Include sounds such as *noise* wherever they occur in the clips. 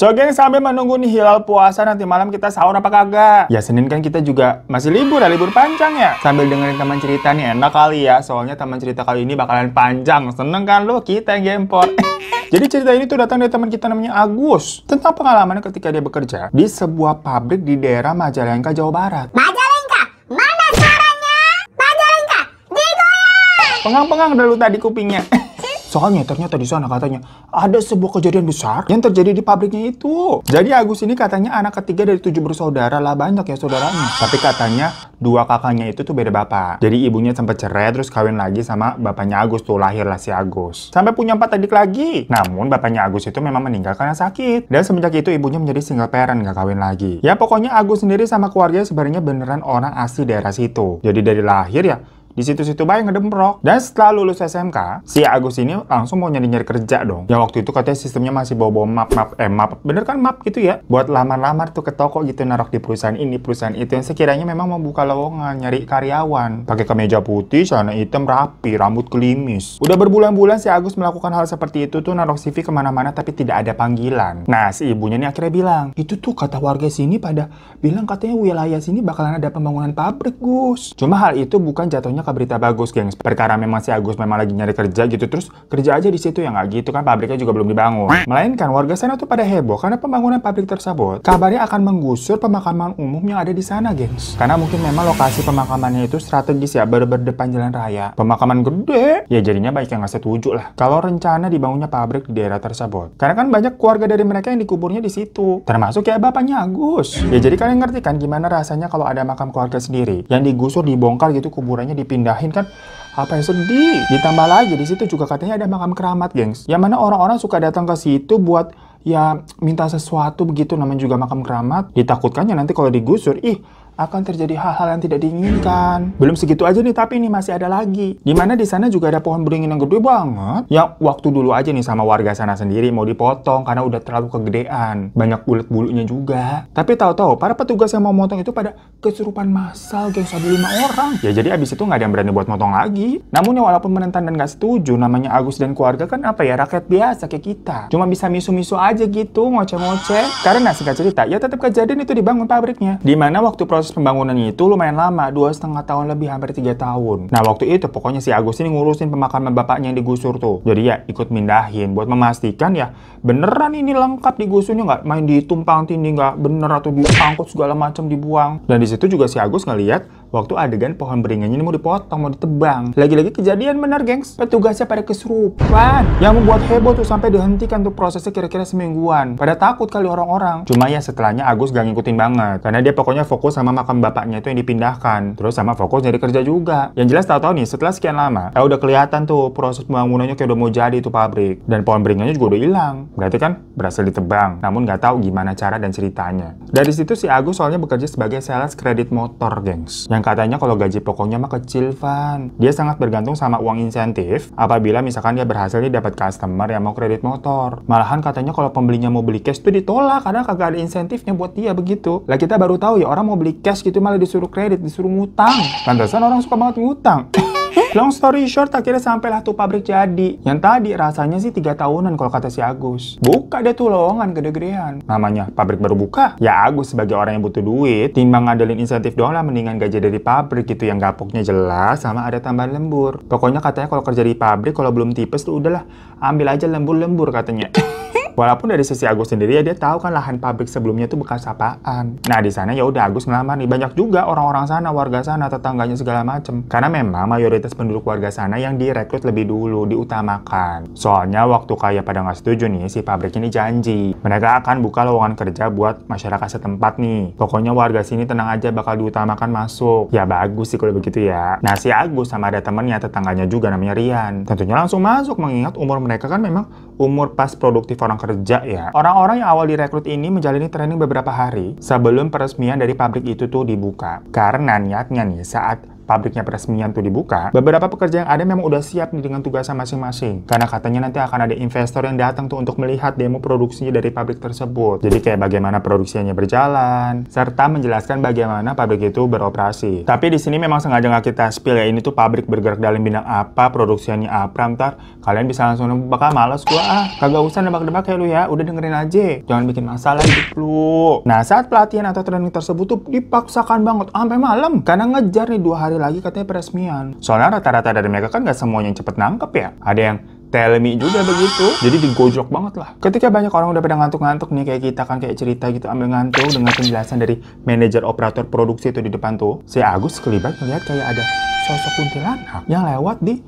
So geng sambil menunggu nih hilal puasa nanti malam kita sahur apa kagak? Ya Senin kan kita juga masih libur ya, libur panjang ya. Sambil dengerin teman cerita nih enak kali ya, soalnya teman cerita kali ini bakalan panjang. Seneng kan lo kita yang gempor. *laughs* Jadi cerita ini tuh datang dari teman kita namanya Agus. Tentang pengalamannya ketika dia bekerja di sebuah pabrik di daerah Majalengka, Jawa Barat. Majalengka? Mana caranya? Majalengka? Digoyang! Pengang-pengang dulu tadi kupingnya. *laughs* Soalnya ternyata di sana katanya ada sebuah kejadian besar yang terjadi di pabriknya itu. Jadi Agus ini katanya anak ketiga dari tujuh bersaudara lah banyak ya saudaranya. Tapi katanya dua kakaknya itu tuh beda bapak. Jadi ibunya sempat cerai terus kawin lagi sama bapaknya Agus tuh lahirlah si Agus. Sampai punya empat adik lagi. Namun bapaknya Agus itu memang meninggal karena sakit. Dan semenjak itu ibunya menjadi single parent gak kawin lagi. Ya pokoknya Agus sendiri sama keluarganya sebenarnya beneran orang asli daerah situ. Jadi dari lahir ya di situ-situ bayang ngedemprok. Dan setelah lulus SMK, si Agus ini langsung mau nyari-nyari kerja dong. Ya waktu itu katanya sistemnya masih bawa-bawa map-map, eh map, bener kan map gitu ya? Buat lamar-lamar tuh ke toko gitu, narok di perusahaan ini, perusahaan itu. Yang sekiranya memang mau buka lowongan, nyari karyawan. Pakai kemeja putih, celana hitam, rapi, rambut kelimis. Udah berbulan-bulan si Agus melakukan hal seperti itu tuh narok CV kemana-mana tapi tidak ada panggilan. Nah si ibunya ini akhirnya bilang, itu tuh kata warga sini pada bilang katanya wilayah sini bakalan ada pembangunan pabrik Gus. Cuma hal itu bukan jatuhnya ke berita bagus, gengs. Perkara memang si Agus memang lagi nyari kerja gitu, terus kerja aja di situ ya nggak gitu kan pabriknya juga belum dibangun. Melainkan warga sana tuh pada heboh karena pembangunan pabrik tersebut kabarnya akan menggusur pemakaman umum yang ada di sana, gengs. Karena mungkin memang lokasi pemakamannya itu strategis ya, ber berdepan jalan raya. Pemakaman gede, ya jadinya baik yang nggak setuju lah. Kalau rencana dibangunnya pabrik di daerah tersebut. Karena kan banyak keluarga dari mereka yang dikuburnya di situ. Termasuk ya bapaknya Agus. Ya jadi kalian ngerti kan gimana rasanya kalau ada makam keluarga sendiri yang digusur, dibongkar gitu kuburannya di dipindahin kan apa yang sedih. Ditambah lagi di situ juga katanya ada makam keramat, gengs. Yang mana orang-orang suka datang ke situ buat ya minta sesuatu begitu namanya juga makam keramat. Ditakutkannya nanti kalau digusur, ih akan terjadi hal-hal yang tidak diinginkan. Belum segitu aja nih, tapi ini masih ada lagi. Di mana di sana juga ada pohon beringin yang gede banget, Ya waktu dulu aja nih sama warga sana sendiri mau dipotong karena udah terlalu kegedean. Banyak bulat bulunya juga. Tapi tahu-tahu para petugas yang mau motong itu pada kesurupan massal, guys, ada lima orang. Ya jadi abis itu nggak ada yang berani buat motong lagi. Namun ya walaupun menentang dan nggak setuju, namanya Agus dan keluarga kan apa ya, rakyat biasa kayak kita. Cuma bisa misu-misu aja gitu, ngoceh-ngoceh. Karena singkat cerita, ya tetap kejadian itu dibangun pabriknya. Di mana waktu proses proses pembangunannya itu lumayan lama, dua setengah tahun lebih hampir tiga tahun. Nah waktu itu pokoknya si Agus ini ngurusin pemakaman bapaknya yang digusur tuh. Jadi ya ikut mindahin buat memastikan ya beneran ini lengkap digusurnya nggak main ditumpang tindih nggak bener atau diangkut segala macam dibuang. Dan di situ juga si Agus ngeliat waktu adegan pohon beringannya ini mau dipotong, mau ditebang. Lagi-lagi kejadian benar, gengs. Petugasnya pada kesurupan. Yang membuat heboh tuh sampai dihentikan tuh prosesnya kira-kira semingguan. Pada takut kali orang-orang. Cuma ya setelahnya Agus gak ngikutin banget. Karena dia pokoknya fokus sama makam bapaknya itu yang dipindahkan. Terus sama fokus nyari kerja juga. Yang jelas tahu-tahu nih, setelah sekian lama, eh udah kelihatan tuh proses pembangunannya kayak udah mau jadi tuh pabrik. Dan pohon beringinnya juga udah hilang. Berarti kan berhasil ditebang. Namun nggak tahu gimana cara dan ceritanya. Dari situ si Agus soalnya bekerja sebagai sales kredit motor, gengs. Yang yang katanya kalau gaji pokoknya mah kecil, Van. Dia sangat bergantung sama uang insentif apabila misalkan dia berhasil dia dapat customer yang mau kredit motor. Malahan katanya kalau pembelinya mau beli cash tuh ditolak karena kagak ada insentifnya buat dia begitu. Lah kita baru tahu ya orang mau beli cash gitu malah disuruh kredit, disuruh ngutang. Pantesan orang suka banget ngutang. Eh? Long story short, akhirnya sampailah tuh pabrik jadi. Yang tadi rasanya sih tiga tahunan kalau kata si Agus. Buka deh tuh lowongan gede-gedean. Namanya pabrik baru buka. Ya Agus sebagai orang yang butuh duit, timbang ngadalin insentif doang lah mendingan gaji dari pabrik gitu yang gapoknya jelas sama ada tambahan lembur. Pokoknya katanya kalau kerja di pabrik kalau belum tipes tuh udahlah ambil aja lembur-lembur katanya. *laughs* Walaupun dari sisi Agus sendiri ya dia tahu kan lahan pabrik sebelumnya itu bekas apaan. Nah di sana ya udah Agus ngelamar nih banyak juga orang-orang sana, warga sana, tetangganya segala macem. Karena memang mayoritas penduduk warga sana yang direkrut lebih dulu, diutamakan. Soalnya waktu kaya pada nggak setuju nih si pabrik ini janji mereka akan buka lowongan kerja buat masyarakat setempat nih. Pokoknya warga sini tenang aja bakal diutamakan masuk. Ya bagus sih kalau begitu ya. Nah si Agus sama ada temennya tetangganya juga namanya Rian. Tentunya langsung masuk mengingat umur mereka kan memang umur pas produktif orang kerja ya. Orang-orang yang awal direkrut ini menjalani training beberapa hari sebelum peresmian dari pabrik itu tuh dibuka. Karena niatnya nih saat pabriknya peresmian tuh dibuka, beberapa pekerja yang ada memang udah siap nih dengan tugasnya masing-masing. Karena katanya nanti akan ada investor yang datang tuh untuk melihat demo produksinya dari pabrik tersebut. Jadi kayak bagaimana produksinya berjalan, serta menjelaskan bagaimana pabrik itu beroperasi. Tapi di sini memang sengaja nggak kita spill ya, ini tuh pabrik bergerak dalam bidang apa, produksinya apa, ntar kalian bisa langsung bakal ah, males gua ah, kagak usah nebak-nebak ya lu ya, udah dengerin aja. Jangan bikin masalah hidup lu. Nah, saat pelatihan atau training tersebut tuh dipaksakan banget sampai malam karena ngejar nih dua hari lagi katanya peresmian. Soalnya rata-rata dari mereka kan nggak semuanya yang cepet nangkep ya. Ada yang telemi juga begitu. Jadi digojok banget lah. Ketika banyak orang udah pada ngantuk-ngantuk nih kayak kita kan kayak cerita gitu ambil ngantuk dengan penjelasan dari manajer operator produksi itu di depan tuh. Si Agus kelibat melihat kayak ada sosok kuntilanak yang lewat di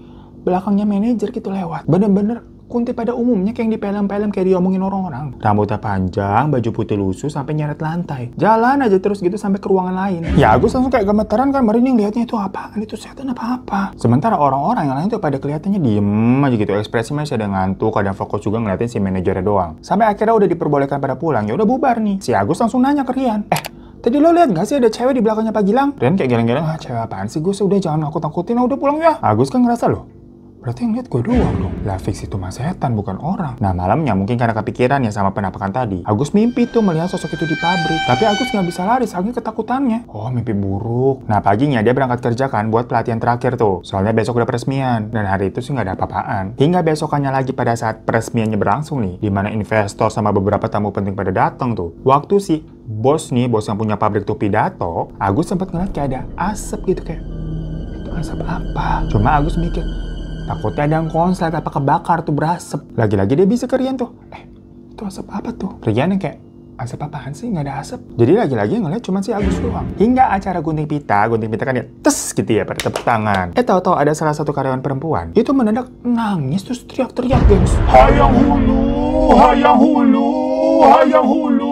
belakangnya manajer gitu lewat. Bener-bener kunti pada umumnya kayak yang di film-film kayak diomongin orang-orang. Rambutnya panjang, baju putih lusuh sampai nyeret lantai. Jalan aja terus gitu sampai ke ruangan lain. Ya Agus langsung kayak gemeteran kan merinding lihatnya itu apa? Kan itu setan apa-apa. Sementara orang-orang yang lain tuh pada kelihatannya diem aja gitu. Ekspresi masih ada ngantuk, kadang fokus juga ngeliatin si manajernya doang. Sampai akhirnya udah diperbolehkan pada pulang, ya udah bubar nih. Si Agus langsung nanya ke Rian, eh Tadi lo liat gak sih ada cewek di belakangnya Pak Gilang? Rian kayak geleng-geleng, ah cewek apaan sih Gus? Udah jangan aku takutin, udah pulang ya. Agus kan ngerasa loh, Berarti yang lihat gue doang dong. Lah fix itu mah setan bukan orang. Nah malamnya mungkin karena kepikiran ya sama penampakan tadi. Agus mimpi tuh melihat sosok itu di pabrik. Tapi Agus nggak bisa lari saking ketakutannya. Oh mimpi buruk. Nah paginya dia berangkat kerja kan buat pelatihan terakhir tuh. Soalnya besok udah peresmian. Dan hari itu sih nggak ada apa-apaan. Hingga besokannya lagi pada saat peresmiannya berlangsung nih. Dimana investor sama beberapa tamu penting pada datang tuh. Waktu sih bos nih, bos yang punya pabrik tuh pidato. Agus sempat ngeliat kayak ada asap gitu kayak. Itu asap apa? Cuma Agus mikir, Takutnya ada yang konslet apa kebakar tuh berasap. Lagi-lagi dia bisa kerian tuh. Eh, itu asap apa tuh? Kerian yang kayak asap apaan sih? Nggak ada asap. Jadi lagi-lagi ngeliat cuma si Agus doang. Hingga acara gunting pita, gunting pita kan ya tes gitu ya pada tepuk tangan. Eh tahu-tahu ada salah satu karyawan perempuan itu mendadak nangis terus teriak-teriak gengs. Hayang hulu, hayang hulu, hayang hulu.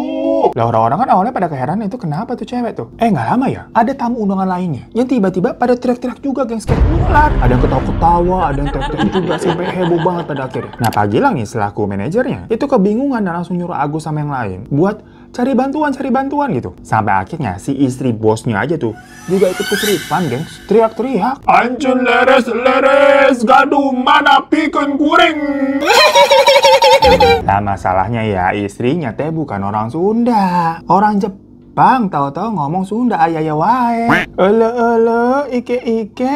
Lah orang-orang kan awalnya pada keheranan itu kenapa tuh cewek tuh. Eh nggak lama ya, ada tamu undangan lainnya yang tiba-tiba pada teriak-teriak juga gengs kayak ular. Ada yang ketawa-ketawa, ada yang teriak-teriak juga sampai heboh banget pada akhirnya. Nah Pak Gilang nih selaku manajernya itu kebingungan dan langsung nyuruh Agus sama yang lain buat cari bantuan, cari bantuan gitu. Sampai akhirnya si istri bosnya aja tuh juga ikut kesurupan, geng Teriak-teriak. Ancun leres-leres, gaduh mana pikun kuring. *laughs* Nah masalahnya ya istrinya teh bukan orang Sunda, orang Jepang. Bang, tahu-tahu ngomong Sunda ayaya wae. Ele ele ike ike.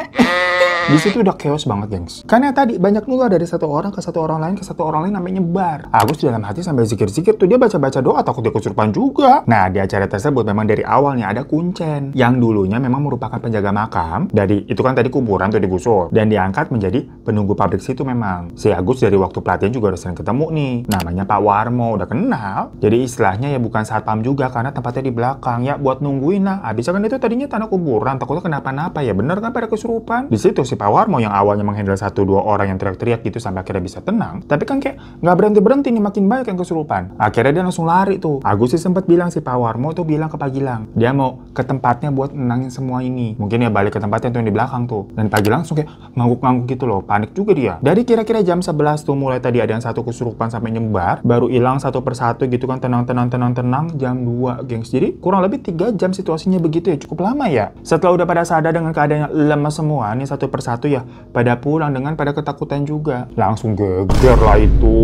Di situ udah chaos banget, gengs. Karena ya tadi banyak nular dari satu orang ke satu orang lain ke satu orang lain sampai nyebar. Agus dalam hati sampai zikir-zikir tuh dia baca-baca doa takut dia kesurupan juga. Nah, di acara tersebut memang dari awalnya ada kuncen yang dulunya memang merupakan penjaga makam dari itu kan tadi kuburan tuh digusur dan diangkat menjadi penunggu pabrik situ memang. Si Agus dari waktu pelatihan juga udah sering ketemu nih. Namanya Pak Warmo udah kenal. Jadi istilahnya ya bukan satpam juga karena tempatnya di belakang belakang ya buat nungguin nah abis kan itu tadinya tanah kuburan takutnya kenapa-napa ya bener kan pada kesurupan di situ si Pawar mau yang awalnya menghandle satu dua orang yang teriak-teriak gitu sampai akhirnya bisa tenang tapi kan kayak nggak berhenti berhenti nih makin banyak yang kesurupan akhirnya dia langsung lari tuh Agus sih sempat bilang si Pawar mau tuh bilang ke Pak Gilang dia mau ke tempatnya buat menangin semua ini mungkin ya balik ke tempatnya tuh yang di belakang tuh dan Gilang langsung kayak ngangguk-ngangguk gitu loh panik juga dia dari kira-kira jam 11 tuh mulai tadi ada yang satu kesurupan sampai nyebar baru hilang satu persatu gitu kan tenang tenang tenang tenang jam 2 gengs jadi kurang lebih 3 jam situasinya begitu ya, cukup lama ya. Setelah udah pada sadar dengan keadaannya lemah semua, nih satu persatu ya, pada pulang dengan pada ketakutan juga. Langsung geger lah itu.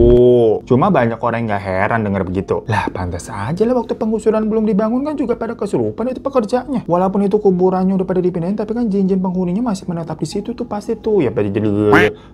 Cuma banyak orang yang gak heran dengar begitu. Lah pantas aja lah waktu pengusuran belum dibangun kan juga pada kesurupan itu pekerjaannya. Walaupun itu kuburannya udah pada dipindahin, tapi kan jin-jin penghuninya masih menetap di situ tuh pasti tuh. Ya pada jadi,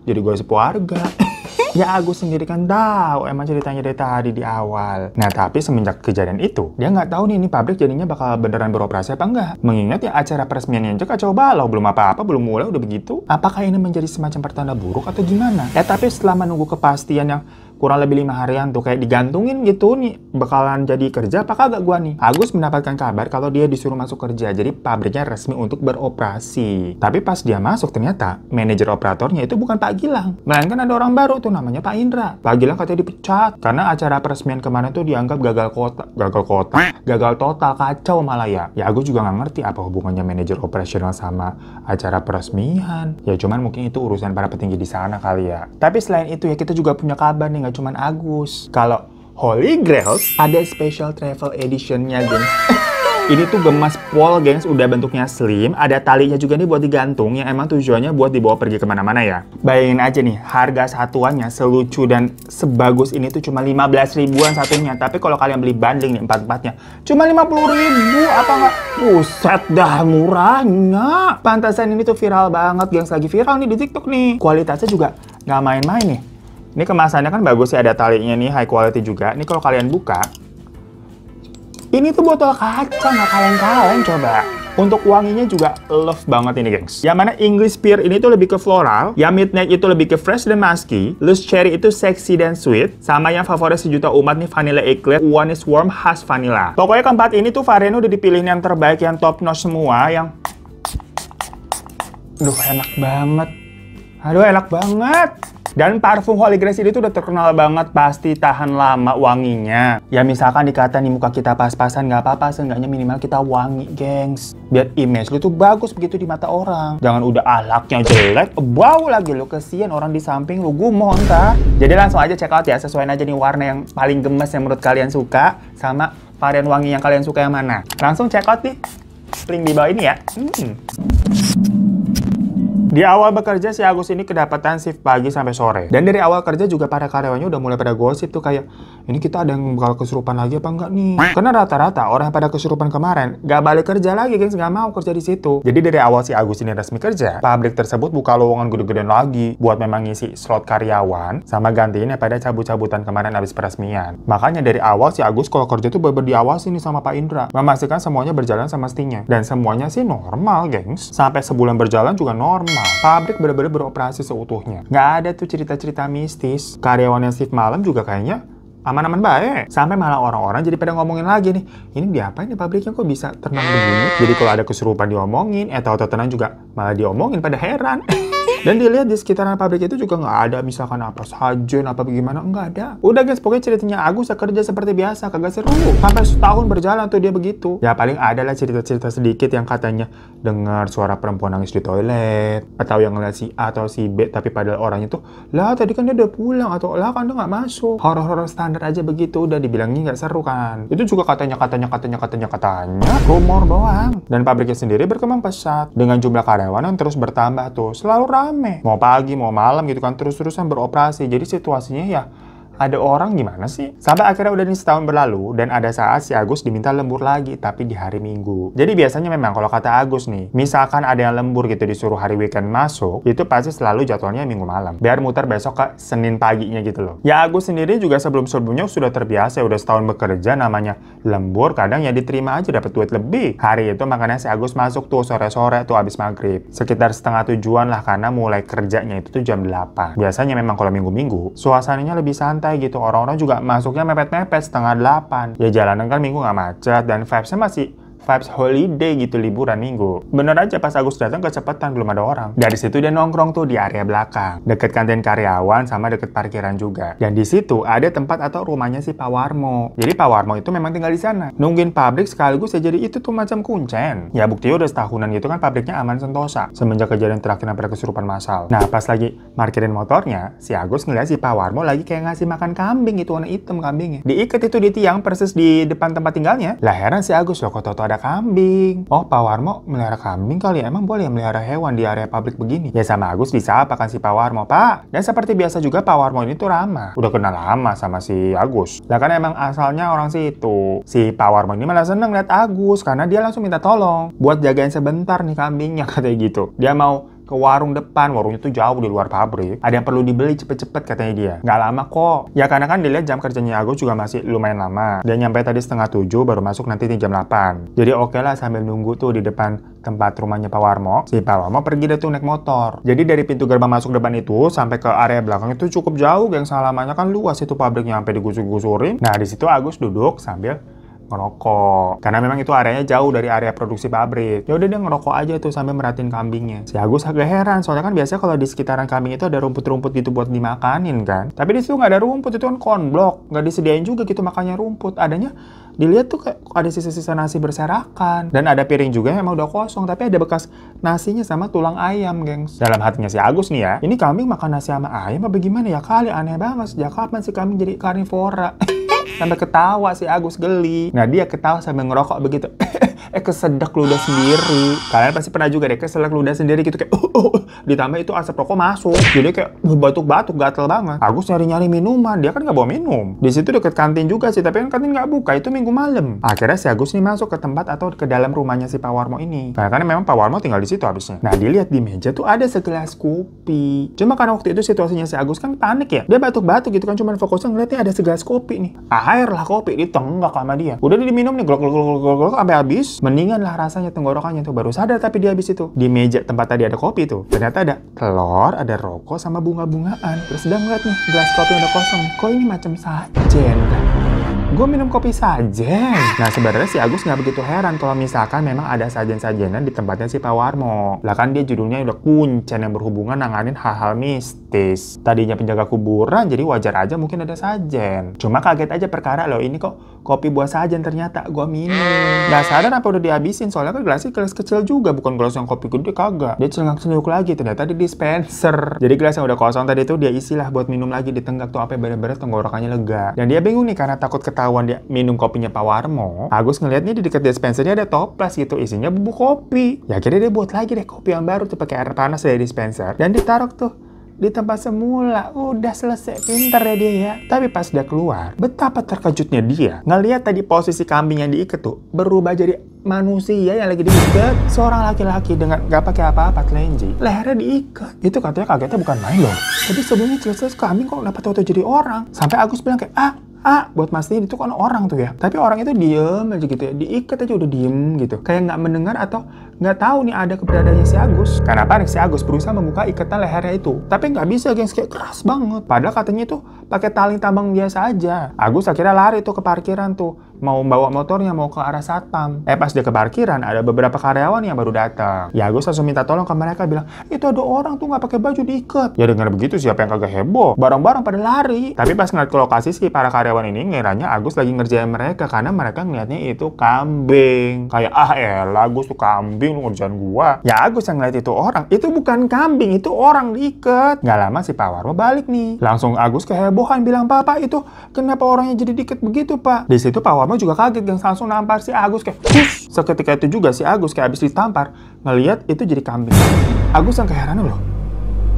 jadi gue sepuarga. *laughs* Ya aku sendiri kan tahu emang ceritanya dari tadi di awal. Nah tapi semenjak kejadian itu, dia nggak tahu nih ini pabrik jadinya bakal beneran beroperasi apa enggak. Mengingat ya acara peresmiannya aja coba balau, belum apa-apa, belum mulai udah begitu. Apakah ini menjadi semacam pertanda buruk atau gimana? Ya tapi setelah menunggu kepastian yang kurang lebih lima harian tuh kayak digantungin gitu nih bakalan jadi kerja apa kagak gua nih Agus mendapatkan kabar kalau dia disuruh masuk kerja jadi pabriknya resmi untuk beroperasi tapi pas dia masuk ternyata manajer operatornya itu bukan Pak Gilang melainkan ada orang baru tuh namanya Pak Indra Pak Gilang katanya dipecat karena acara peresmian kemarin tuh dianggap gagal kota gagal kota gagal total kacau malah ya ya Agus juga nggak ngerti apa hubungannya manajer operasional sama acara peresmian ya cuman mungkin itu urusan para petinggi di sana kali ya tapi selain itu ya kita juga punya kabar nih nggak cuma Agus. Kalau Holy Grail ada special travel editionnya, gengs. *coughs* Ini tuh gemas pol, gengs. Udah bentuknya slim. Ada talinya juga nih buat digantung yang emang tujuannya buat dibawa pergi kemana-mana ya. Bayangin aja nih, harga satuannya selucu dan sebagus ini tuh cuma 15 ribuan satunya. Tapi kalau kalian beli bundling nih empat-empatnya, cuma 50 ribu apa nggak? Buset dah murahnya. Pantasan ini tuh viral banget, gengs. Lagi viral nih di TikTok nih. Kualitasnya juga nggak main-main nih ini kemasannya kan bagus ya, ada talinya nih, high quality juga. Ini kalau kalian buka, ini tuh botol kaca, nggak kalian-kalian coba. Untuk wanginya juga love banget ini, gengs. Yang mana English Pear ini tuh lebih ke floral, yang Midnight itu lebih ke fresh dan musky, Loose Cherry itu sexy dan sweet, sama yang favorit sejuta umat nih Vanilla Eclair, One is Warm khas vanilla. Pokoknya keempat ini tuh varian udah dipilih yang terbaik, yang top notch semua, yang... Aduh, enak banget. Aduh, enak banget. Dan parfum Holy Grace ini tuh udah terkenal banget, pasti tahan lama wanginya. Ya misalkan dikata nih muka kita pas-pasan nggak apa-apa, seenggaknya minimal kita wangi, gengs. Biar image lu tuh bagus begitu di mata orang. Jangan udah alaknya jelek, bau lagi lu kesian orang di samping lu gumoh entah. Jadi langsung aja check out ya, sesuaiin aja nih warna yang paling gemes yang menurut kalian suka sama varian wangi yang kalian suka yang mana. Langsung check out nih link di bawah ini ya. Hmm. Di awal bekerja si Agus ini kedapatan shift pagi sampai sore. Dan dari awal kerja juga para karyawannya udah mulai pada gosip tuh kayak ini kita ada yang bakal kesurupan lagi apa enggak nih? Karena rata-rata orang pada kesurupan kemarin gak balik kerja lagi guys, nggak mau kerja di situ. Jadi dari awal si Agus ini resmi kerja, pabrik tersebut buka lowongan gede-gedean lagi buat memang ngisi slot karyawan sama gantiinnya pada cabut-cabutan kemarin habis peresmian. Makanya dari awal si Agus kalau kerja tuh bener diawasi nih sama Pak Indra, memastikan semuanya berjalan semestinya dan semuanya sih normal, gengs. Sampai sebulan berjalan juga normal normal. Pabrik benar-benar beroperasi seutuhnya. Nggak ada tuh cerita-cerita mistis. Karyawan yang shift malam juga kayaknya aman-aman baik. Sampai malah orang-orang jadi pada ngomongin lagi nih, ini diapain ini pabriknya kok bisa tenang begini? Jadi kalau ada kesurupan diomongin, eh tau-tau tenang juga malah diomongin pada heran. *laughs* Dan dilihat di sekitaran pabrik itu juga nggak ada misalkan apa sajun apa bagaimana nggak ada. Udah guys pokoknya ceritanya Agus kerja seperti biasa kagak seru. Sampai setahun berjalan tuh dia begitu. Ya paling ada lah cerita-cerita sedikit yang katanya dengar suara perempuan nangis di toilet atau yang ngeliat si A atau si B tapi padahal orangnya tuh lah tadi kan dia udah pulang atau lah kan dia nggak masuk. Horor-horor standar aja begitu udah dibilangnya nggak seru kan. Itu juga katanya katanya katanya katanya katanya rumor doang. Dan pabriknya sendiri berkembang pesat dengan jumlah karyawan yang terus bertambah tuh selalu ramai rame mau pagi mau malam gitu kan terus-terusan beroperasi jadi situasinya ya ada orang gimana sih? Sampai akhirnya udah nih setahun berlalu dan ada saat si Agus diminta lembur lagi tapi di hari Minggu. Jadi biasanya memang kalau kata Agus nih, misalkan ada yang lembur gitu disuruh hari weekend masuk, itu pasti selalu jadwalnya Minggu malam. Biar muter besok ke Senin paginya gitu loh. Ya Agus sendiri juga sebelum-sebelumnya sudah terbiasa, udah setahun bekerja namanya lembur, kadang ya diterima aja dapat duit lebih. Hari itu makanya si Agus masuk tuh sore-sore tuh abis maghrib. Sekitar setengah tujuan lah karena mulai kerjanya itu tuh jam 8. Biasanya memang kalau minggu-minggu, suasananya lebih santai santai gitu orang-orang juga masuknya mepet-mepet setengah delapan ya jalanan kan minggu nggak macet dan vibesnya masih vibes holiday gitu liburan minggu. Bener aja pas Agus datang kecepatan belum ada orang. Dari situ dia nongkrong tuh di area belakang, deket kantin karyawan sama deket parkiran juga. Dan di situ ada tempat atau rumahnya si Pak Warmo. Jadi Pak Warmo itu memang tinggal di sana. Nungguin pabrik sekaligus ya jadi itu tuh macam kuncen. Ya bukti udah setahunan gitu kan pabriknya aman sentosa semenjak kejadian terakhir pada kesurupan masal. Nah pas lagi parkirin motornya, si Agus ngeliat si Pak Warmo lagi kayak ngasih makan kambing gitu warna hitam kambingnya. Diikat itu di tiang persis di depan tempat tinggalnya. Lah heran si Agus loh kok ada melihara kambing. Oh, Pak Warmo melihara kambing kali ya? Emang boleh ya melihara hewan di area publik begini? Ya sama Agus bisa apa kan si Pak Warmo, Pak? Dan seperti biasa juga Pak Warmo ini tuh ramah. Udah kenal lama sama si Agus. Lah kan emang asalnya orang situ. Si Pak Warmo ini malah seneng lihat Agus karena dia langsung minta tolong buat jagain sebentar nih kambingnya *laughs* katanya gitu. Dia mau ke warung depan warungnya tuh jauh di luar pabrik ada yang perlu dibeli cepet-cepet katanya dia nggak lama kok ya karena kan dilihat jam kerjanya Agus juga masih lumayan lama dia nyampe tadi setengah tujuh baru masuk nanti di jam 8 jadi oke okay lah sambil nunggu tuh di depan tempat rumahnya Pak Warmo si Pak Warmo pergi deh tuh naik motor jadi dari pintu gerbang masuk depan itu sampai ke area belakang itu cukup jauh geng salamannya kan luas itu pabriknya sampai digusur-gusurin nah di situ Agus duduk sambil ngerokok karena memang itu areanya jauh dari area produksi pabrik ya udah dia ngerokok aja tuh sambil merhatiin kambingnya si Agus agak heran soalnya kan biasanya kalau di sekitaran kambing itu ada rumput-rumput gitu buat dimakanin kan tapi di situ nggak ada rumput itu kan konblok nggak disediain juga gitu makanya rumput adanya dilihat tuh kayak ada sisa-sisa nasi berserakan dan ada piring juga yang emang udah kosong tapi ada bekas nasinya sama tulang ayam gengs dalam hatinya si Agus nih ya ini kambing makan nasi sama ayam apa gimana ya kali aneh banget sejak kapan si kambing jadi karnivora *laughs* sampai ketawa si Agus geli. Nah dia ketawa sambil ngerokok begitu. *laughs* eh kesedak ludah sendiri kalian pasti pernah juga deh kesedak ludah sendiri gitu kayak uh, uh, ditambah itu asap rokok masuk jadi kayak batuk-batuk gatel banget Agus nyari-nyari minuman dia kan nggak bawa minum di situ deket kantin juga sih tapi kan kantin nggak buka itu minggu malam akhirnya si Agus nih masuk ke tempat atau ke dalam rumahnya si Pawarmo Warmo ini karena kan memang Pawarmo tinggal di situ habisnya nah dilihat di meja tuh ada segelas kopi cuma karena waktu itu situasinya si Agus kan panik ya dia batuk-batuk gitu kan cuma fokusnya ngeliatnya ada segelas kopi nih nah, air lah kopi ditengah sama dia udah diminum nih glok glok glok glok sampai habis Mendingan lah rasanya tenggorokannya tuh baru sadar tapi dia habis itu. Di meja tempat tadi ada kopi tuh. Ternyata ada telur, ada rokok sama bunga-bungaan. Terus dia ngeliat nih gelas kopi udah kosong. Kok ini macam sajen kan? gue minum kopi sajen. Nah sebenarnya si Agus nggak begitu heran kalau misalkan memang ada sajen-sajenan di tempatnya si Pak Warmo. Lah kan dia judulnya udah kuncen yang berhubungan nanganin hal-hal mistis. Tadinya penjaga kuburan jadi wajar aja mungkin ada sajen. Cuma kaget aja perkara loh ini kok kopi buah sajen ternyata gue minum. Gak sadar apa udah dihabisin soalnya kan gelasnya gelas kecil juga bukan gelas yang kopi gede kagak. Dia celengak-celenguk lagi ternyata di dispenser. Jadi gelas yang udah kosong tadi itu dia isilah buat minum lagi di tenggak tuh apa bener-bener tenggorokannya lega. Dan dia bingung nih karena takut ketahuan ketahuan dia minum kopinya Pak Warmo, Agus ngeliatnya di dekat dispensernya ada toples gitu, isinya bubuk kopi. Ya akhirnya dia buat lagi deh kopi yang baru tuh pakai air panas dari dispenser dan ditaruh tuh di tempat semula udah selesai pinter ya dia ya tapi pas dia keluar betapa terkejutnya dia ngelihat tadi posisi kambing yang diikat tuh berubah jadi manusia yang lagi diikat seorang laki-laki dengan gak pakai apa-apa kelenji lehernya diikat itu katanya kagetnya bukan main loh tapi sebelumnya jelas-jelas kambing kok dapat waktu jadi orang sampai Agus bilang kayak ah A buat mastiin itu kan orang tuh ya tapi orang itu diem aja gitu ya diikat aja udah diem gitu kayak nggak mendengar atau nggak tahu nih ada keberadaannya si Agus karena nih si Agus berusaha membuka ikatan lehernya itu tapi nggak bisa gengs kayak keras banget padahal katanya itu pakai tali tambang biasa aja Agus akhirnya lari tuh ke parkiran tuh mau bawa motornya mau ke arah satpam. Eh pas dia ke parkiran ada beberapa karyawan yang baru datang. Ya agus langsung minta tolong ke mereka bilang itu ada orang tuh nggak pakai baju diikat. Ya dengar begitu siapa yang kagak heboh? Barang-barang pada lari. Tapi pas ngeliat ke lokasi sih para karyawan ini ngiranya Agus lagi ngerjain mereka karena mereka ngeliatnya itu kambing. Kayak ah elah Agus tuh kambing lu ngerjain gua. Ya Agus yang ngeliat itu orang itu bukan kambing itu orang diikat. Gak lama si Pak Warmo balik nih. Langsung Agus kehebohan bilang papa itu kenapa orangnya jadi diikat begitu pak? Di situ Pak kamu juga kaget yang langsung nampar si Agus kayak Hush! seketika itu juga si Agus kayak habis ditampar ngeliat itu jadi kambing Agus yang keheranan loh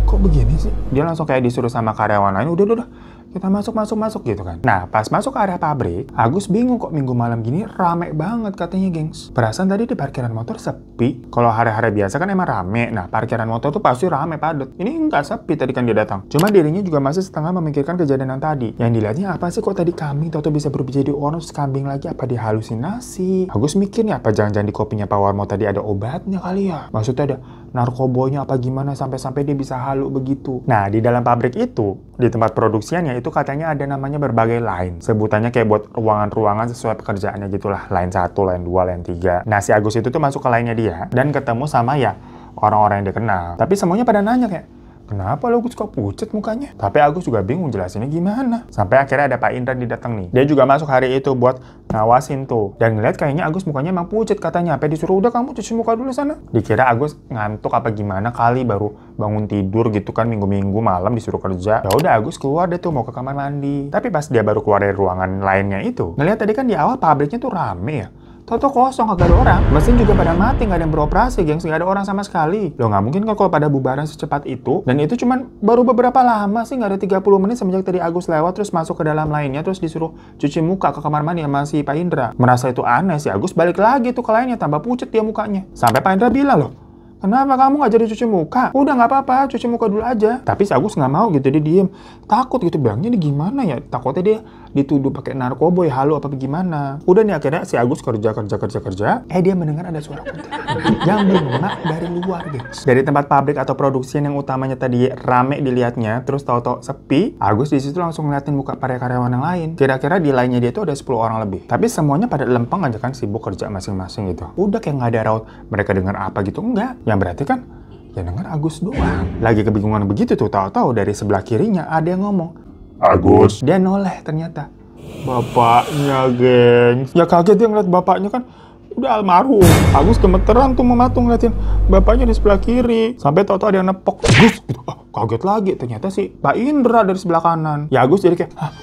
kok begini sih dia langsung kayak disuruh sama karyawan lain udah udah, udah kita masuk masuk masuk gitu kan nah pas masuk ke area pabrik Agus bingung kok minggu malam gini rame banget katanya gengs perasaan tadi di parkiran motor sepi kalau hari-hari biasa kan emang rame nah parkiran motor tuh pasti rame padat ini nggak sepi tadi kan dia datang cuma dirinya juga masih setengah memikirkan kejadian yang tadi yang dilihatnya apa sih kok tadi kambing tuh bisa berubah jadi orang terus kambing lagi apa dihalusinasi Agus mikirnya apa jangan-jangan di kopinya Pak Warmo tadi ada obatnya kali ya maksudnya ada Narkobonya apa gimana sampai-sampai dia bisa halu begitu. Nah, di dalam pabrik itu, di tempat produksinya itu katanya ada namanya berbagai line. Sebutannya kayak buat ruangan-ruangan sesuai pekerjaannya gitulah. Line 1, line 2, line 3. Nah, si Agus itu tuh masuk ke lainnya dia dan ketemu sama ya orang-orang yang dikenal. Tapi semuanya pada nanya kayak, Kenapa lo kok pucet mukanya? Tapi Agus juga bingung jelasinnya gimana. Sampai akhirnya ada Pak Indra didatang nih. Dia juga masuk hari itu buat ngawasin tuh. Dan ngeliat kayaknya Agus mukanya emang pucet katanya. Apa disuruh udah kamu cuci muka dulu sana. Dikira Agus ngantuk apa gimana kali baru bangun tidur gitu kan minggu-minggu malam disuruh kerja. Ya udah Agus keluar deh tuh mau ke kamar mandi. Tapi pas dia baru keluar dari ruangan lainnya itu, ngeliat tadi kan di awal pabriknya tuh rame ya Toto kosong, kagak ada orang. Mesin juga pada mati, nggak ada yang beroperasi, gengs. Nggak ada orang sama sekali. lo nggak mungkin kok kalau pada bubaran secepat itu. Dan itu cuman baru beberapa lama sih, nggak ada 30 menit semenjak tadi Agus lewat, terus masuk ke dalam lainnya, terus disuruh cuci muka ke kamar mandi sama si Pak Indra. Merasa itu aneh, sih, Agus balik lagi tuh ke lainnya, tambah pucet dia mukanya. Sampai Pak Indra bilang loh, Kenapa kamu gak jadi cuci muka? Udah gak apa-apa, cuci muka dulu aja. Tapi si Agus gak mau gitu, dia diem. Takut gitu, bilangnya ini gimana ya? Takutnya dia dituduh pakai narkoba ya halu apa gimana udah nih akhirnya si Agus kerja kerja kerja kerja eh dia mendengar ada suara yang bergema dari luar guys dari tempat pabrik atau produksi yang utamanya tadi rame dilihatnya terus tau-tau sepi Agus di situ langsung ngeliatin muka para karyawan yang lain kira-kira di lainnya dia itu ada 10 orang lebih tapi semuanya pada lempeng aja kan sibuk kerja masing-masing gitu udah kayak nggak ada raut mereka dengar apa gitu enggak yang berarti kan Ya dengar Agus doang. Lagi kebingungan begitu tuh, tahu-tahu dari sebelah kirinya ada yang ngomong, Agus. Dia noleh ternyata. Bapaknya, geng. Ya kaget dia ngeliat bapaknya kan udah almarhum. Agus gemeteran tuh mematung ngeliatin bapaknya di sebelah kiri. Sampai tau-tau ada yang nepok. Agus gitu. Oh, kaget lagi. Ternyata sih Pak Indra dari sebelah kanan. Ya Agus jadi kayak, Hah,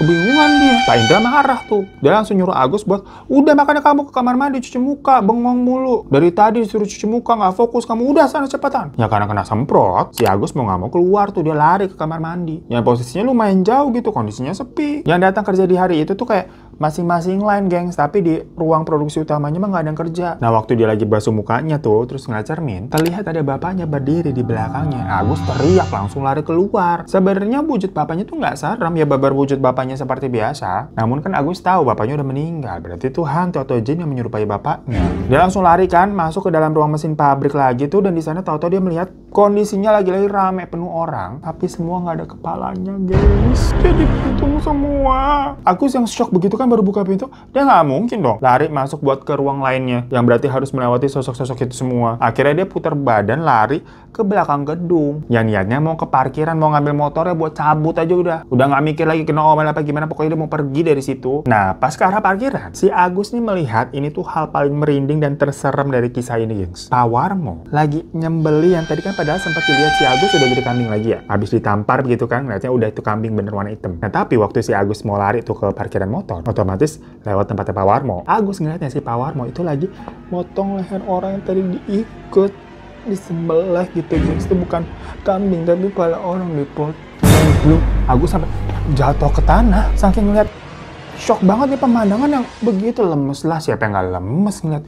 Kebingungan dia. Pak Indra marah tuh. Dia langsung nyuruh Agus buat, udah makanya kamu ke kamar mandi cuci muka, bengong mulu. Dari tadi disuruh cuci muka, nggak fokus, kamu udah sana cepetan. Ya karena kena semprot, si Agus mau nggak mau keluar tuh, dia lari ke kamar mandi. Yang posisinya lumayan jauh gitu, kondisinya sepi. Yang datang kerja di hari itu tuh kayak, masing-masing lain, gengs tapi di ruang produksi utamanya mah nggak ada yang kerja nah waktu dia lagi basuh mukanya tuh terus ngeliat cermin terlihat ada bapaknya berdiri di belakangnya Agus teriak langsung lari keluar sebenarnya wujud bapaknya tuh nggak serem ya babar wujud bapaknya seperti biasa namun kan Agus tahu bapaknya udah meninggal berarti tuhan hantu atau jin yang menyerupai bapaknya dia langsung lari kan masuk ke dalam ruang mesin pabrik lagi tuh dan di sana tahu-tahu dia melihat kondisinya lagi-lagi rame penuh orang tapi semua nggak ada kepalanya guys jadi putung semua Agus yang shock begitu kan baru buka pintu, dia nggak mungkin dong lari masuk buat ke ruang lainnya, yang berarti harus melewati sosok-sosok itu semua. Akhirnya dia putar badan lari ke belakang gedung. Yang niatnya mau ke parkiran, mau ngambil motornya buat cabut aja udah. Udah nggak mikir lagi kena omel apa gimana, pokoknya dia mau pergi dari situ. Nah, pas ke arah parkiran, si Agus nih melihat ini tuh hal paling merinding dan terserem dari kisah ini, gengs. Pak mau lagi nyembeli yang tadi kan padahal sempat dilihat si Agus udah jadi kambing lagi ya. Habis ditampar begitu kan, ngeliatnya udah itu kambing bener warna hitam. Nah, tapi waktu si Agus mau lari tuh ke parkiran motor, otomatis lewat tempatnya Pak Warmo. Agus ngeliatnya si Pak Warmo itu lagi motong leher orang yang tadi diikut di sebelah gitu guys itu bukan kambing tapi kepala orang dipotong belum Agus sampai jatuh ke tanah saking ngeliat shock banget nih pemandangan yang begitu lemes lah siapa yang nggak lemes ngeliat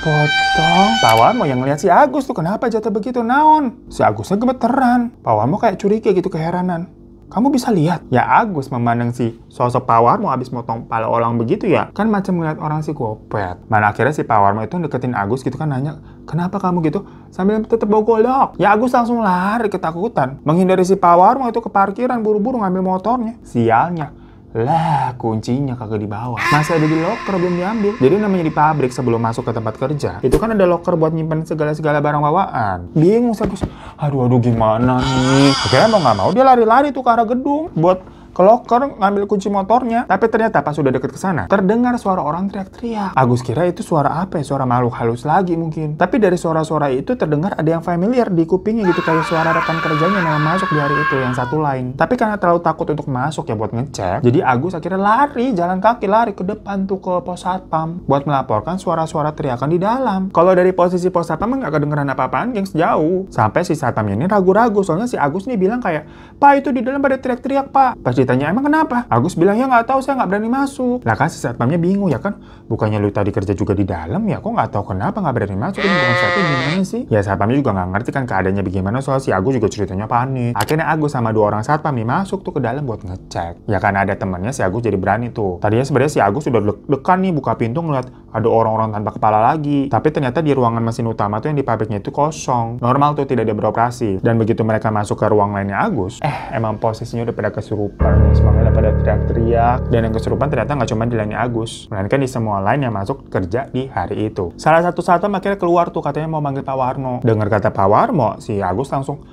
potong Pak mau yang ngeliat si Agus tuh kenapa jatuh begitu naon si Agusnya gemeteran Pak mau kayak curiga gitu keheranan kamu bisa lihat, ya Agus memandang si sosok Pawarmo habis motong pala orang begitu ya. Kan macam melihat orang si kopet. Mana akhirnya si Pawarmo itu deketin Agus gitu kan nanya, kenapa kamu gitu? Sambil tetep bawa golok. Ya Agus langsung lari ketakutan. Menghindari si Pawarmo itu ke parkiran buru-buru ngambil motornya. Sialnya, lah, kuncinya kagak dibawa. Masih ada di locker, belum diambil. Jadi namanya di pabrik sebelum masuk ke tempat kerja. Itu kan ada locker buat nyimpan segala-segala barang bawaan. Bingung saya terus, aduh-aduh gimana nih. Akhirnya mau nggak mau dia lari-lari tuh ke arah gedung. Buat ke locker ngambil kunci motornya. Tapi ternyata pas sudah deket ke sana, terdengar suara orang teriak-teriak. Agus kira itu suara apa ya? Suara makhluk halus lagi mungkin. Tapi dari suara-suara itu terdengar ada yang familiar di kupingnya gitu kayak suara rekan kerjanya yang masuk di hari itu yang satu lain. Tapi karena terlalu takut untuk masuk ya buat ngecek, jadi Agus akhirnya lari jalan kaki lari ke depan tuh ke pos satpam buat melaporkan suara-suara teriakan di dalam. Kalau dari posisi pos satpam nggak kedengeran apa-apaan, yang sejauh Sampai si satpam ini ragu-ragu soalnya si Agus nih bilang kayak, "Pak, itu di dalam pada teriak-teriak, Pak." Pas Ditanya, emang kenapa? Agus bilang, ya nggak tahu, saya nggak berani masuk. Lah kan si satpamnya bingung ya kan, bukannya lu tadi kerja juga di dalam ya, kok nggak tahu kenapa nggak berani masuk, ini bukan satu gimana sih? Ya satpamnya juga nggak ngerti kan keadaannya bagaimana, soal si Agus juga ceritanya panik. Akhirnya Agus sama dua orang saat nih masuk tuh ke dalam buat ngecek. Ya karena ada temannya si Agus jadi berani tuh. Tadinya sebenarnya si Agus sudah dekan nih buka pintu ngeliat ada orang-orang tanpa kepala lagi. Tapi ternyata di ruangan mesin utama tuh yang di pabriknya itu kosong. Normal tuh tidak ada beroperasi. Dan begitu mereka masuk ke ruang lainnya Agus, eh emang posisinya udah pada kesurupan. Semuanya udah pada teriak-teriak. Dan yang kesurupan ternyata nggak cuma di lainnya Agus, melainkan di semua lain yang masuk kerja di hari itu. Salah satu satu akhirnya keluar tuh katanya mau manggil Pak Warno. Dengar kata Pak Warno, si Agus langsung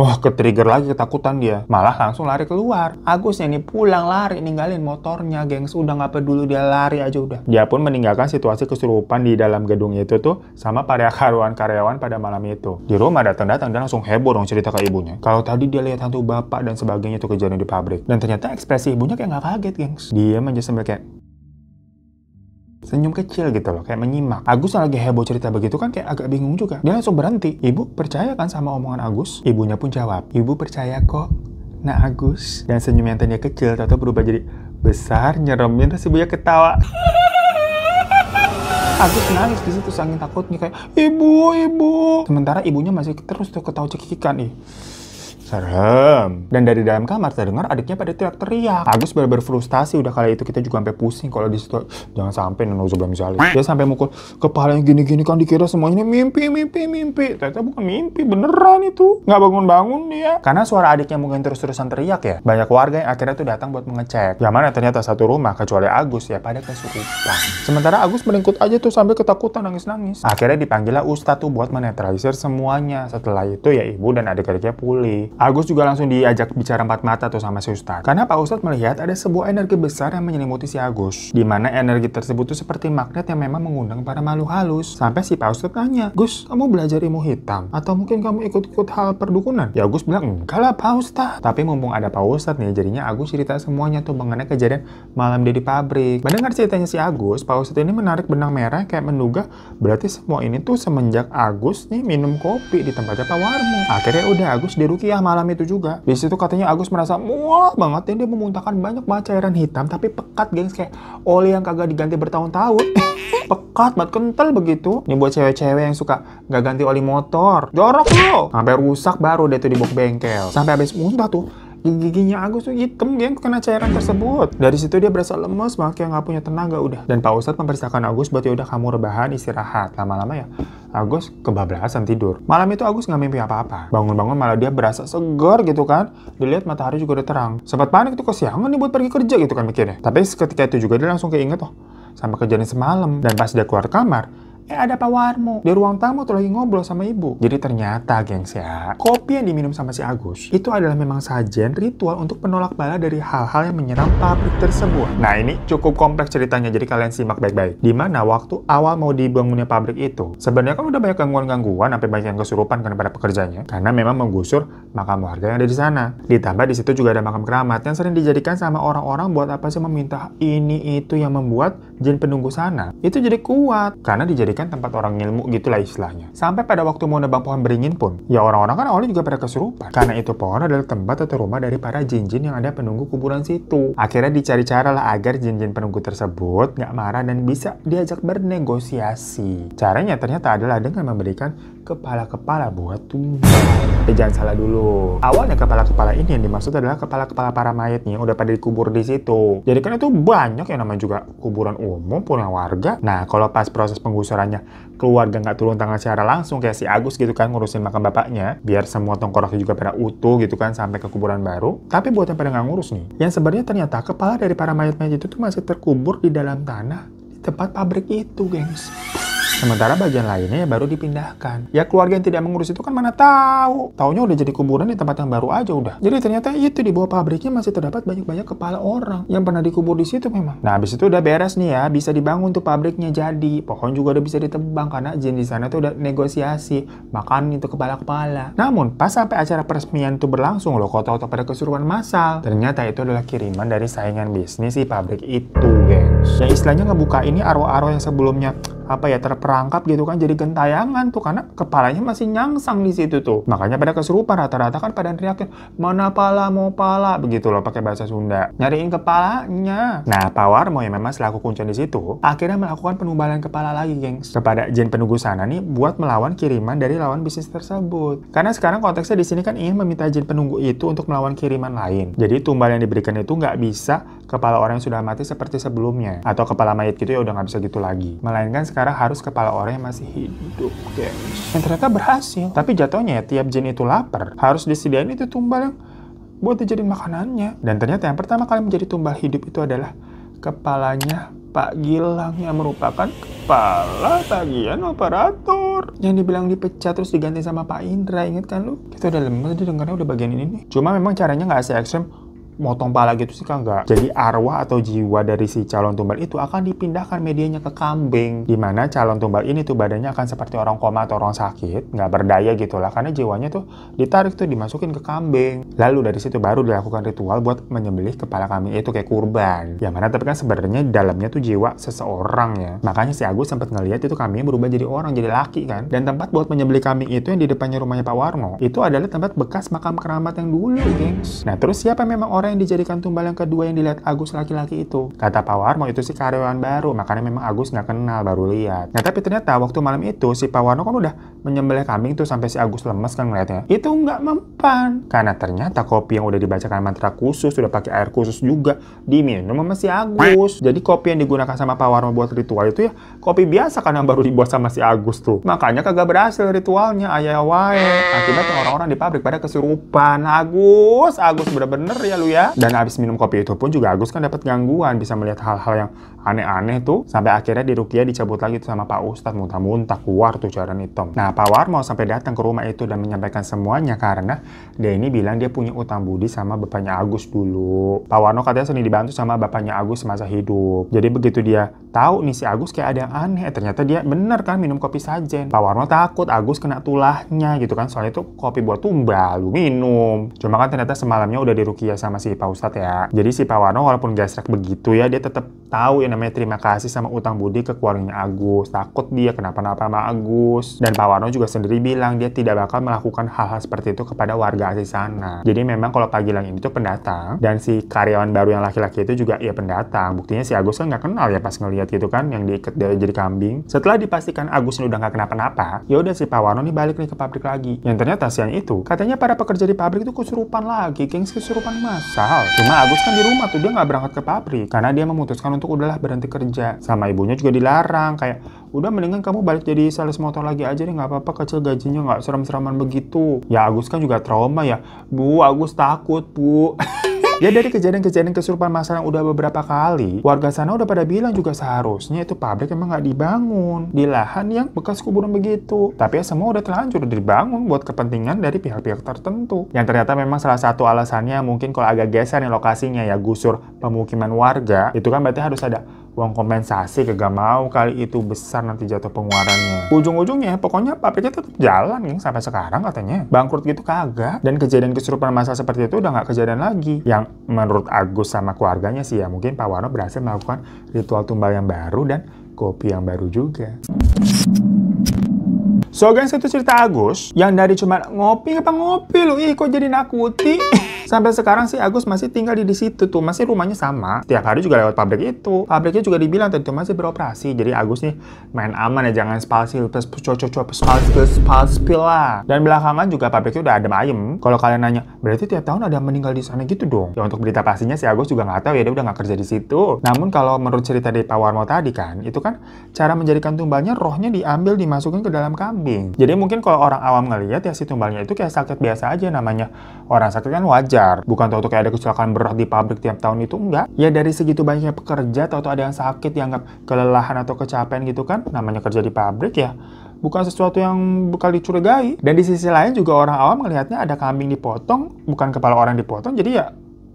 Wah, ketrigger lagi ketakutan dia. Malah langsung lari keluar. Agusnya ini pulang lari ninggalin motornya, gengs. Udah nggak peduli dia lari aja udah. Dia pun meninggalkan situasi kesurupan di dalam gedung itu tuh sama para *laughs* karyawan-karyawan pada malam itu. Di rumah datang-datang dan langsung heboh dong cerita ke ibunya. Kalau tadi dia lihat hantu bapak dan sebagainya itu kejadian di pabrik. Dan ternyata ekspresi ibunya kayak nggak kaget, gengs. Dia aja sambil kayak senyum kecil gitu loh, kayak menyimak. Agus lagi heboh cerita begitu kan kayak agak bingung juga. Dia langsung berhenti. Ibu percaya kan sama omongan Agus? Ibunya pun jawab, ibu percaya kok. Nah Agus. Dan senyum yang tadinya kecil, tetap berubah jadi besar, nyeremin, terus ibunya ketawa. *laughs* Agus nangis di situ saking takutnya kayak ibu ibu. Sementara ibunya masih terus tuh ketawa cekikikan nih Serem. Dan dari dalam kamar terdengar adiknya pada teriak-teriak. Agus benar-benar frustasi. Udah kali itu kita juga sampai pusing kalau di situ. Jangan sampai Nono Zubra misalnya. Dia sampai mukul kepalanya gini-gini kan dikira semuanya mimpi, mimpi, mimpi. Ternyata bukan mimpi, beneran itu. Nggak bangun-bangun dia. Karena suara adiknya mungkin terus-terusan teriak ya. Banyak warga yang akhirnya tuh datang buat mengecek. Yang mana ternyata satu rumah kecuali Agus ya pada kesurupan. Sementara Agus melingkut aja tuh sampai ketakutan nangis-nangis. Akhirnya dipanggil Ustadz tuh buat menetralisir semuanya. Setelah itu ya ibu dan adik-adiknya pulih. Agus juga langsung diajak bicara empat mata tuh sama si Ustadz. Karena Pak Ustadz melihat ada sebuah energi besar yang menyelimuti si Agus. Dimana energi tersebut tuh seperti magnet yang memang mengundang para makhluk halus. Sampai si Pak Ustadz tanya, Gus, kamu belajar ilmu hitam? Atau mungkin kamu ikut-ikut hal perdukunan? Ya Agus bilang, enggak lah Pak Ustadz. Tapi mumpung ada Pak Ustadz nih, jadinya Agus cerita semuanya tuh mengenai kejadian malam dia di pabrik. Mendengar ceritanya si Agus, Pak Ustadz ini menarik benang merah kayak menduga berarti semua ini tuh semenjak Agus nih minum kopi di tempatnya Pak Warmo. Akhirnya udah Agus dirukiah malam itu juga. Di situ katanya Agus merasa mual banget dan dia memuntahkan banyak banget cairan hitam tapi pekat gengs kayak oli yang kagak diganti bertahun-tahun. *laughs* pekat banget kental begitu. Ini buat cewek-cewek yang suka gak ganti oli motor. Jorok lo. Sampai rusak baru deh tuh di bengkel. Sampai habis muntah tuh giginya Agus tuh hitam geng kena cairan tersebut dari situ dia berasa lemes banget kayak nggak punya tenaga udah dan Pak Ustadz memperintahkan Agus buat udah kamu rebahan istirahat lama-lama ya Agus kebablasan tidur malam itu Agus nggak mimpi apa-apa bangun-bangun malah dia berasa segar gitu kan dilihat matahari juga udah terang sempat panik tuh kesiangan nih buat pergi kerja gitu kan mikirnya tapi seketika itu juga dia langsung keinget oh sama kejadian semalam dan pas dia keluar kamar eh ada Pak Warmo. Di ruang tamu tuh lagi ngobrol sama ibu. Jadi ternyata gengs ya, kopi yang diminum sama si Agus itu adalah memang sajen ritual untuk penolak bala dari hal-hal yang menyerang pabrik tersebut. Nah ini cukup kompleks ceritanya, jadi kalian simak baik-baik. di mana waktu awal mau dibangunnya pabrik itu, sebenarnya kan udah banyak gangguan-gangguan, sampai banyak yang kesurupan karena pada pekerjanya, karena memang menggusur makam warga yang ada di sana. Ditambah di situ juga ada makam keramat yang sering dijadikan sama orang-orang buat apa sih meminta ini itu yang membuat jin penunggu sana itu jadi kuat karena dijadikan dijadikan tempat orang ilmu gitulah istilahnya. Sampai pada waktu mau nebang pohon beringin pun, ya orang-orang kan awalnya juga pada kesurupan. Karena itu pohon adalah tempat atau rumah dari para jin-jin yang ada penunggu kuburan situ. Akhirnya dicari cara lah agar jin-jin penunggu tersebut nggak marah dan bisa diajak bernegosiasi. Caranya ternyata adalah dengan memberikan kepala-kepala buat tumbuh. Eh, jangan salah dulu. Awalnya kepala-kepala ini yang dimaksud adalah kepala-kepala para mayatnya udah pada dikubur di situ. Jadi kan itu banyak yang namanya juga kuburan umum punya warga. Nah, kalau pas proses penggusurannya keluarga nggak turun tangan secara langsung kayak si Agus gitu kan ngurusin makam bapaknya, biar semua tongkoraknya juga pada utuh gitu kan sampai ke kuburan baru. Tapi buat yang pada nggak ngurus nih, yang sebenarnya ternyata kepala dari para mayat-mayat itu tuh masih terkubur di dalam tanah di tempat pabrik itu, gengs. Sementara bagian lainnya baru dipindahkan. Ya keluarga yang tidak mengurus itu kan mana tahu. Taunya udah jadi kuburan di tempat yang baru aja udah. Jadi ternyata itu di bawah pabriknya masih terdapat banyak-banyak kepala orang yang pernah dikubur di situ memang. Nah habis itu udah beres nih ya, bisa dibangun tuh pabriknya jadi. Pohon juga udah bisa ditebang karena jin di sana tuh udah negosiasi makan itu kepala-kepala. Namun pas sampai acara peresmian itu berlangsung loh, kota tahu pada kesuruhan massal. Ternyata itu adalah kiriman dari saingan bisnis si pabrik itu, guys. Ya istilahnya ngebuka ini arwah-arwah yang sebelumnya apa ya terperangkap gitu kan jadi gentayangan tuh karena kepalanya masih nyangsang di situ tuh makanya pada kesurupan rata-rata kan pada teriakin mana pala mau pala begitu loh pakai bahasa Sunda nyariin kepalanya nah Pak mau yang memang selaku kuncen di situ akhirnya melakukan penumbalan kepala lagi gengs kepada jin penunggu sana nih buat melawan kiriman dari lawan bisnis tersebut karena sekarang konteksnya di sini kan ingin meminta jin penunggu itu untuk melawan kiriman lain jadi tumbal yang diberikan itu nggak bisa kepala orang yang sudah mati seperti sebelumnya atau kepala mayat gitu ya udah nggak bisa gitu lagi melainkan sekarang sekarang harus kepala orang yang masih hidup, guys. Yang ternyata berhasil. Tapi jatuhnya ya, tiap jin itu lapar, harus disediain itu tumbal yang buat dijadiin makanannya. Dan ternyata yang pertama kali menjadi tumbal hidup itu adalah kepalanya Pak Gilang yang merupakan kepala tagihan operator yang dibilang dipecat terus diganti sama Pak Indra inget kan lu kita udah lemes udah dengarnya udah bagian ini nih cuma memang caranya nggak se extreme motong pala gitu sih kan enggak. Jadi arwah atau jiwa dari si calon tumbal itu akan dipindahkan medianya ke kambing. Dimana calon tumbal ini tuh badannya akan seperti orang koma atau orang sakit, nggak berdaya gitu lah. Karena jiwanya tuh ditarik tuh dimasukin ke kambing. Lalu dari situ baru dilakukan ritual buat menyembelih kepala kambing itu kayak kurban. Yang mana tapi kan sebenarnya dalamnya tuh jiwa seseorang ya. Makanya si Agus sempat ngeliat itu kambingnya berubah jadi orang, jadi laki kan. Dan tempat buat menyembelih kambing itu yang di depannya rumahnya Pak Warno, itu adalah tempat bekas makam keramat yang dulu, gengs. Nah terus siapa memang orang yang dijadikan tumbal yang kedua yang dilihat Agus laki-laki itu. Kata Pak Warno itu si karyawan baru, makanya memang Agus nggak kenal baru lihat. Nah tapi ternyata waktu malam itu si Pak Warno kan udah menyembelih kambing tuh sampai si Agus lemes kan ngeliatnya. Itu nggak mempan. Karena ternyata kopi yang udah dibacakan mantra khusus, sudah pakai air khusus juga, diminum sama si Agus. Jadi kopi yang digunakan sama Pak Warno buat ritual itu ya kopi biasa karena baru dibuat sama si Agus tuh. Makanya kagak berhasil ritualnya, ayah wae. Akibatnya orang-orang di pabrik pada kesurupan. Agus, Agus bener-bener ya lu ya. Dan habis minum kopi itu pun juga Agus kan dapat gangguan, bisa melihat hal-hal yang aneh-aneh tuh sampai akhirnya di Rukia dicabut lagi tuh sama Pak Ustadz muntah-muntah keluar tuh jaran hitam nah Pak Warmo sampai datang ke rumah itu dan menyampaikan semuanya karena dia ini bilang dia punya utang budi sama bapaknya Agus dulu Pak Warno katanya sering dibantu sama bapaknya Agus semasa hidup jadi begitu dia tahu nih si Agus kayak ada yang aneh eh, ternyata dia bener kan minum kopi sajen Pak Warno takut Agus kena tulahnya gitu kan soalnya itu kopi buat tumbal minum cuma kan ternyata semalamnya udah di rukia sama si Pak Ustadz ya jadi si Pak Warno walaupun gasrek begitu ya dia tetap tahu ya namanya terima kasih sama utang budi ke keluarganya Agus. Takut dia kenapa-napa sama Agus. Dan Pak Warno juga sendiri bilang dia tidak bakal melakukan hal-hal seperti itu kepada warga asli sana. Jadi memang kalau Pak Gilang ini tuh pendatang dan si karyawan baru yang laki-laki itu juga ya pendatang. Buktinya si Agus kan nggak kenal ya pas ngeliat gitu kan yang diikat dia jadi kambing. Setelah dipastikan Agus ini udah nggak kenapa-napa, ya udah si Pak Warno nih balik nih ke pabrik lagi. Yang ternyata siang itu katanya para pekerja di pabrik itu kesurupan lagi, gengs kesurupan masal Cuma Agus kan di rumah tuh dia nggak berangkat ke pabrik karena dia memutuskan untuk udahlah berhenti kerja sama ibunya juga dilarang kayak udah mendingan kamu balik jadi sales motor lagi aja deh nggak apa-apa kecil gajinya nggak seram-seraman begitu ya Agus kan juga trauma ya bu Agus takut bu *laughs* Ya dari kejadian-kejadian kesurupan masalah yang udah beberapa kali, warga sana udah pada bilang juga seharusnya itu pabrik emang nggak dibangun di lahan yang bekas kuburan begitu. Tapi ya semua udah terlanjur dibangun buat kepentingan dari pihak-pihak tertentu. Yang ternyata memang salah satu alasannya mungkin kalau agak geser nih lokasinya ya gusur pemukiman warga, itu kan berarti harus ada uang kompensasi kagak mau kali itu besar nanti jatuh pengeluarannya ujung-ujungnya pokoknya pabriknya tetap jalan nih sampai sekarang katanya bangkrut gitu kagak dan kejadian kesurupan masa seperti itu udah nggak kejadian lagi yang menurut Agus sama keluarganya sih ya mungkin Pak Wano berhasil melakukan ritual tumbal yang baru dan kopi yang baru juga So guys itu cerita Agus yang dari cuma ngopi apa ngopi lu ih kok jadi nakuti *laughs* sampai sekarang sih Agus masih tinggal di, di situ tuh masih rumahnya sama tiap hari juga lewat pabrik itu pabriknya juga dibilang tentu masih beroperasi jadi Agus nih main aman ya jangan spasil plus cocok plus spasil lah dan belakangan juga pabriknya udah ada ayem kalau kalian nanya berarti tiap tahun ada yang meninggal di sana gitu dong ya untuk berita pastinya si Agus juga nggak tahu ya dia udah nggak kerja di situ namun kalau menurut cerita dari Pak Warmo tadi kan itu kan cara menjadikan tumbalnya rohnya diambil dimasukin ke dalam kambing daging. Jadi mungkin kalau orang awam ngelihat ya si tumbalnya itu kayak sakit biasa aja namanya. Orang sakit kan wajar. Bukan tahu kayak ada kecelakaan berat di pabrik tiap tahun itu enggak. Ya dari segitu banyaknya pekerja atau ada yang sakit dianggap kelelahan atau kecapean gitu kan. Namanya kerja di pabrik ya bukan sesuatu yang bakal dicurigai. Dan di sisi lain juga orang awam melihatnya ada kambing dipotong, bukan kepala orang dipotong, jadi ya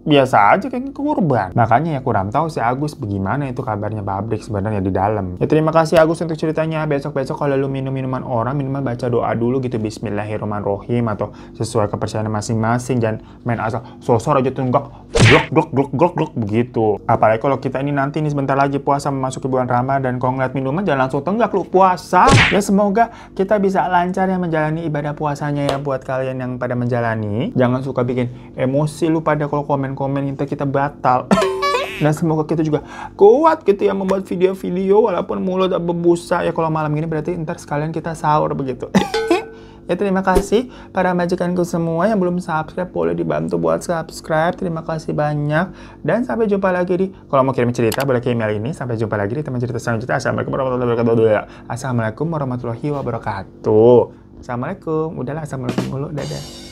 biasa aja kayak kurban. Makanya ya kurang tahu si Agus bagaimana itu kabarnya pabrik sebenarnya di dalam. Ya terima kasih Agus untuk ceritanya. Besok-besok kalau lu minum minuman orang minimal baca doa dulu gitu Bismillahirrahmanirrahim atau sesuai kepercayaan masing-masing jangan main asal sosor aja tunggak glok glok glok glok glok begitu. Apalagi kalau kita ini nanti ini sebentar lagi puasa memasuki bulan Ramadhan. kalau ngeliat minuman jangan langsung tenggak lu puasa. Ya semoga kita bisa lancar yang menjalani ibadah puasanya ya buat kalian yang pada menjalani. Jangan suka bikin emosi lu pada kalau komen-komen itu kita batal. *coughs* Dan semoga kita juga kuat gitu ya membuat video-video walaupun mulut berbusa ya kalau malam ini berarti ntar sekalian kita sahur begitu. *coughs* Ya terima kasih para majikanku semua yang belum subscribe boleh dibantu buat subscribe. Terima kasih banyak dan sampai jumpa lagi di kalau mau kirim cerita boleh ke email ini. Sampai jumpa lagi di teman cerita selanjutnya. Assalamualaikum warahmatullahi wabarakatuh. Assalamualaikum warahmatullahi wabarakatuh. Assalamualaikum. Udahlah assalamualaikum dulu. Dadah.